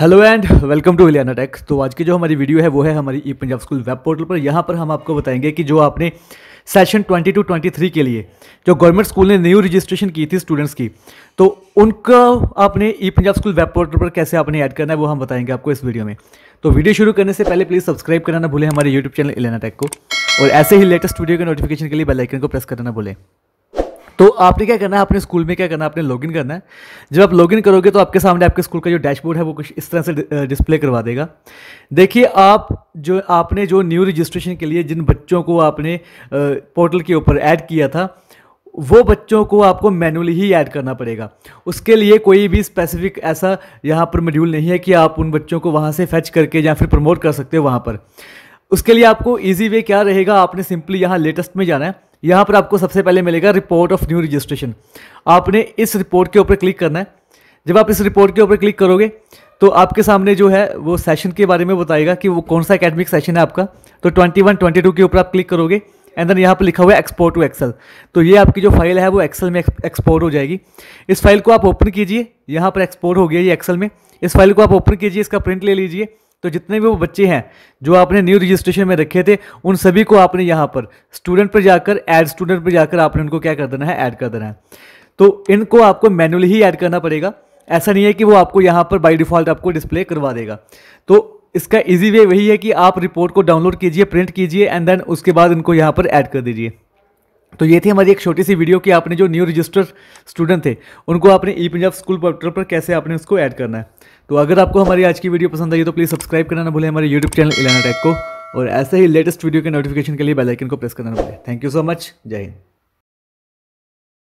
hello and welcome to हिलियाना tech तो आज की जो हमारी वीडियो है वो है हमारी e Punjab school web portal पर यहाँ पर हम आपको बताएंगे कि जो आपने सेशन 22 टू 23 के लिए जो गवर्नमेंट स्कूल ने न्यू रजिस्ट्रेशन की थी स्टूडेंट्स की तो उनका आपने e Punjab school web portal पर कैसे आपने ऐड करना है वो हम बताएंगे आपको इस वीडियो में तो वीडियो शुरू करने से पहले प्लीज़ सब्सक्राइब करना ना भूलें हमारे यूट्यूब चैनल इलेना टेक को और ऐसे ही लेटेस्ट वीडियो के नोटिफिकेशन के लिए बेलाइकन को प्रेस करना ना भूलें तो आपने क्या करना है अपने स्कूल में क्या करना है आपने लॉगिन करना है जब आप लॉगिन करोगे तो आपके सामने आपके स्कूल का जो डैशबोर्ड है वो कुछ इस तरह से डिस्प्ले करवा देगा देखिए आप जो आपने जो न्यू रजिस्ट्रेशन के लिए जिन बच्चों को आपने पोर्टल के ऊपर ऐड किया था वो बच्चों को आपको मैनुअली ही ऐड करना पड़ेगा उसके लिए कोई भी स्पेसिफिक ऐसा यहाँ पर मॉड्यूल नहीं है कि आप उन बच्चों को वहाँ से फैच करके या फिर प्रमोट कर सकते हो वहाँ पर उसके लिए आपको इजी वे क्या रहेगा आपने सिंपली यहाँ लेटेस्ट में जाना है यहाँ पर आपको सबसे पहले मिलेगा रिपोर्ट ऑफ न्यू रजिस्ट्रेशन आपने इस रिपोर्ट के ऊपर क्लिक करना है जब आप इस रिपोर्ट के ऊपर क्लिक करोगे तो आपके सामने जो है वो सेशन के बारे में बताएगा कि वो कौन सा एकेडमिक सेशन है आपका तो 21, 22 के ऊपर आप क्लिक करोगे एंड देन यहाँ पर लिखा हुआ है एक्सपोर्ट टू एक्सेल तो ये आपकी जो फाइल है वो एक्सेल में एक्सपोर्ट हो जाएगी इस फाइल को आप ओपन कीजिए यहाँ पर एक्सपोर्ट हो गया ये एक्सेल में इस फाइल को आप ओपन कीजिए इसका प्रिंट ले लीजिए तो जितने भी वो बच्चे हैं जो आपने न्यू रजिस्ट्रेशन में रखे थे उन सभी को आपने यहाँ पर स्टूडेंट पर जाकर एड स्टूडेंट पर जाकर आपने उनको क्या कर देना है ऐड कर देना है तो इनको आपको मैनुअली ही ऐड करना पड़ेगा ऐसा नहीं है कि वो आपको यहाँ पर बाई डिफ़ॉल्ट आपको डिस्प्ले करवा देगा तो इसका इजी वे वही है कि आप रिपोर्ट को डाउनलोड कीजिए प्रिंट कीजिए एंड देन उसके बाद इनको यहाँ पर ऐड कर दीजिए तो ये थी हमारी एक छोटी सी वीडियो कि आपने जो न्यू रजिस्टर्ड स्टूडेंट थे उनको आपने ई पंजाब स्कूल पोर्टल पर कैसे आपने उसको ऐड करना है तो अगर आपको हमारी आज की वीडियो पसंद आई तो प्लीज़ सब्सक्राइब करना ना भूलें हमारे यूट्यूब चैनल इलाना टैक को और ऐसे ही लेटेस्ट वीडियो के नोटिफिकेशन के लिए बेलाइकन को प्रेस करना ना भूलें थैंक यू सो मच जय हिंद